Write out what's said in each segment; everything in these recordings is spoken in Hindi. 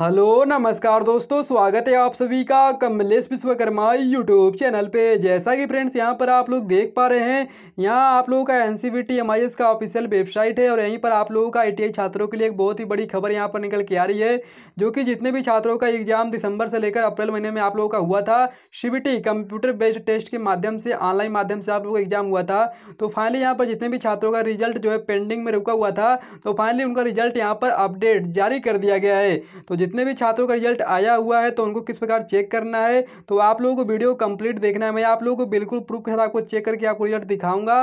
हेलो नमस्कार दोस्तों स्वागत है आप सभी का कमलेश विश्वकर्मा यूट्यूब चैनल पे जैसा कि फ्रेंड्स यहां पर आप लोग देख पा रहे हैं यहां आप लोगों का एन सी का ऑफिशियल वेबसाइट है और यहीं पर आप लोगों का आई छात्रों के लिए एक बहुत ही बड़ी खबर यहां पर निकल के आ रही है जो कि जितने भी छात्रों का एग्जाम दिसंबर से लेकर अप्रैल महीने में आप लोगों का हुआ था सी कंप्यूटर बेस्ड टेस्ट के माध्यम से ऑनलाइन माध्यम से आप लोगों का एग्जाम हुआ था तो फाइनली यहाँ पर जितने भी छात्रों का रिजल्ट जो है पेंडिंग में रुका हुआ था तो फाइनली उनका रिजल्ट यहाँ पर अपडेट जारी कर दिया गया है तो जितने भी छात्रों का रिजल्ट आया हुआ है तो उनको किस प्रकार चेक करना है तो आप लोगों को वीडियो कंप्लीट देखना है मैं आप लोगों को बिल्कुल प्रूफ के साथ आपको चेक करके आपको रिजल्ट दिखाऊंगा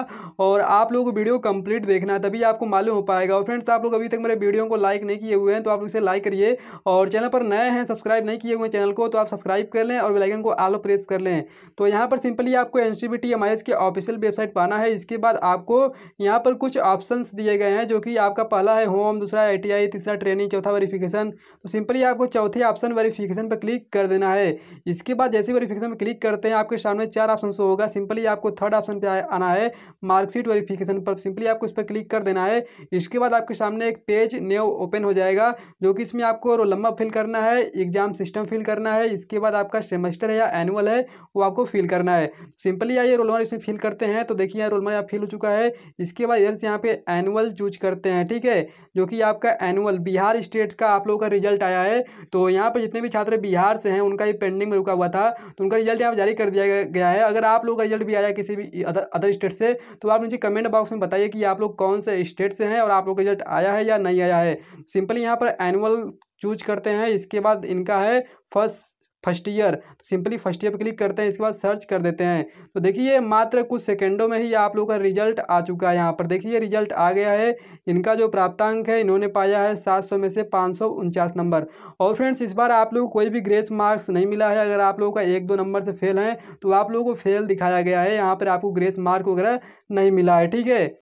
और आप लोगों को वीडियो कंप्लीट देखना है तभी आपको मालूम हो पाएगा और फ्रेंड्स आप लोग अभी तक मेरे वीडियो को लाइक नहीं किए हुए हैं तो आप लोग इसे लाइक करिए और चैनल पर नए हैं सब्सक्राइब नहीं किए हुए चैनल को तो आप सब्सक्राइब कर लें और बेलाइकन को आलो प्रेस कर लें तो यहाँ पर सिंपली आपको एन सी के ऑफिशियल वेबसाइट पाना है इसके बाद आपको यहाँ पर कुछ ऑप्शन दिए गए हैं जो कि आपका पहला है होम दूसरा आई तीसरा ट्रेनिंग चौथा वेरिफिकेशन तो सिंपल पर ही आपको चौथे ऑप्शन वेरिफिकेशन पर क्लिक कर देना है इसके बाद जैसे वेरिफिकेशन पर क्लिक करते हैं आपके सामने चार ऑप्शन शो होगा सिंपली आपको थर्ड ऑप्शन पर आना है मार्कशीट वेरिफिकेशन पर सिंपली आपको इस पर क्लिक कर देना है इसके बाद आपके सामने एक पेज न्यू ओपन हो जाएगा जो कि इसमें आपको रोलम्बा फिल करना है एग्जाम सिस्टम फिल करना है इसके बाद आपका सेमेस्टर है या एनुअल है वो आपको फिल करना है सिंपली आइए रोल नंबर इसमें फिल करते हैं तो देखिए रोल नंबर यहाँ फिल हो चुका है इसके बाद इधर से यहाँ पे एनुअल चूज करते हैं ठीक है जो कि आपका एनुअल बिहार स्टेट का आप लोगों का रिजल्ट आया गया है तो यहाँ पर जितने भी छात्र बिहार से हैं उनका ये पेंडिंग में रुका हुआ था तो उनका रिजल्ट यहाँ पर जारी कर दिया गया है अगर आप लोग का रिजल्ट भी आया किसी भी अदर स्टेट से तो आप मुझे कमेंट बॉक्स में बताइए कि आप लोग कौन से स्टेट से हैं और आप लोग का रिजल्ट आया है या नहीं आया है सिंपली यहाँ पर एनुअल चूज करते हैं इसके बाद इनका है फर्स्ट फर्स्ट ईयर तो सिंपली फर्स्ट ईयर पर क्लिक करते हैं इसके बाद सर्च कर देते हैं तो देखिए मात्र कुछ सेकेंडों में ही आप लोगों का रिजल्ट आ चुका है यहाँ पर देखिए रिजल्ट आ गया है इनका जो प्राप्तांक है इन्होंने पाया है सात सौ में से पाँच सौ उनचास नंबर और फ्रेंड्स इस बार आप लोग कोई भी ग्रेस मार्क्स नहीं मिला है अगर आप लोगों का एक दो नंबर से फेल हैं तो आप लोगों को फेल दिखाया गया है यहाँ पर आपको ग्रेस मार्क वगैरह नहीं मिला है ठीक है